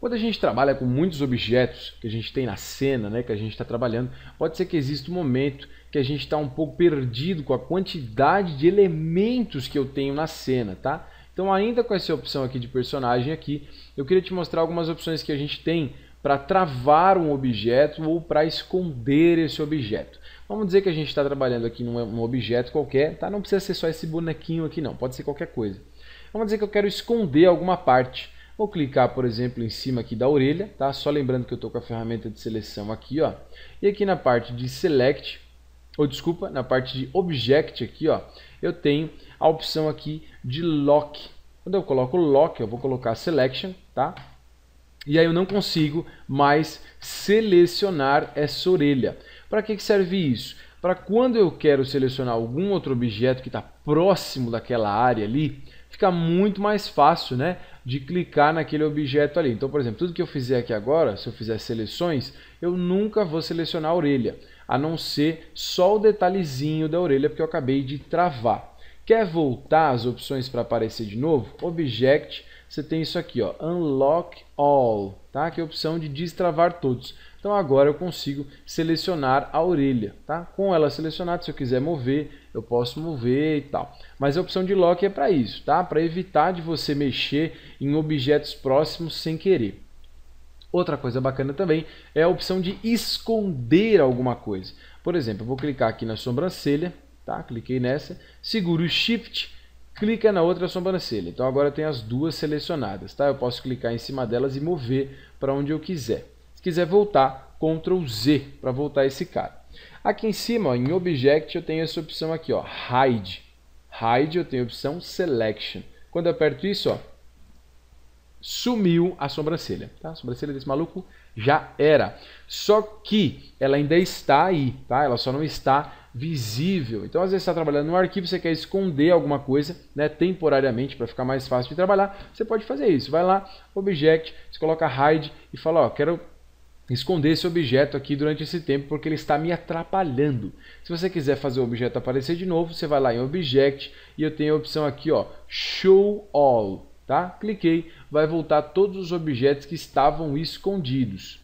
Quando a gente trabalha com muitos objetos que a gente tem na cena, né, que a gente está trabalhando, pode ser que exista um momento que a gente está um pouco perdido com a quantidade de elementos que eu tenho na cena, tá? Então, ainda com essa opção aqui de personagem aqui, eu queria te mostrar algumas opções que a gente tem para travar um objeto ou para esconder esse objeto. Vamos dizer que a gente está trabalhando aqui num objeto qualquer, tá? Não precisa ser só esse bonequinho aqui não, pode ser qualquer coisa. Vamos dizer que eu quero esconder alguma parte. Vou clicar, por exemplo, em cima aqui da orelha, tá? Só lembrando que eu estou com a ferramenta de seleção aqui, ó. E aqui na parte de Select, ou desculpa, na parte de Object aqui, ó, eu tenho a opção aqui de Lock. Quando eu coloco Lock, eu vou colocar Selection, tá? E aí eu não consigo mais selecionar essa orelha. Para que, que serve isso? Para quando eu quero selecionar algum outro objeto que está próximo daquela área ali, fica muito mais fácil, né? de clicar naquele objeto ali. Então, por exemplo, tudo que eu fizer aqui agora, se eu fizer seleções, eu nunca vou selecionar a orelha, a não ser só o detalhezinho da orelha, porque eu acabei de travar. Quer voltar as opções para aparecer de novo? Object, você tem isso aqui, ó, Unlock All, tá? que é a opção de destravar todos. Então agora eu consigo selecionar a orelha, tá? Com ela selecionada, se eu quiser mover, eu posso mover e tal. Mas a opção de lock é para isso, tá? Para evitar de você mexer em objetos próximos sem querer. Outra coisa bacana também é a opção de esconder alguma coisa. Por exemplo, eu vou clicar aqui na sobrancelha, Tá? Cliquei nessa, seguro o Shift, clica na outra sobrancelha. Então agora tem as duas selecionadas, tá? Eu posso clicar em cima delas e mover para onde eu quiser. Se quiser voltar, Ctrl Z para voltar esse cara. Aqui em cima, ó, em Object, eu tenho essa opção aqui, ó, Hide. Hide, eu tenho a opção Selection. Quando eu aperto isso, ó, sumiu a sobrancelha. Tá? A sobrancelha desse maluco já era. Só que ela ainda está aí, tá? Ela só não está visível. Então, às vezes você está trabalhando no arquivo, você quer esconder alguma coisa, né, temporariamente para ficar mais fácil de trabalhar, você pode fazer isso. Vai lá, Object, você coloca Hide e fala, ó, quero esconder esse objeto aqui durante esse tempo porque ele está me atrapalhando. Se você quiser fazer o objeto aparecer de novo, você vai lá em Object e eu tenho a opção aqui, ó, Show All, tá? Cliquei, vai voltar todos os objetos que estavam escondidos.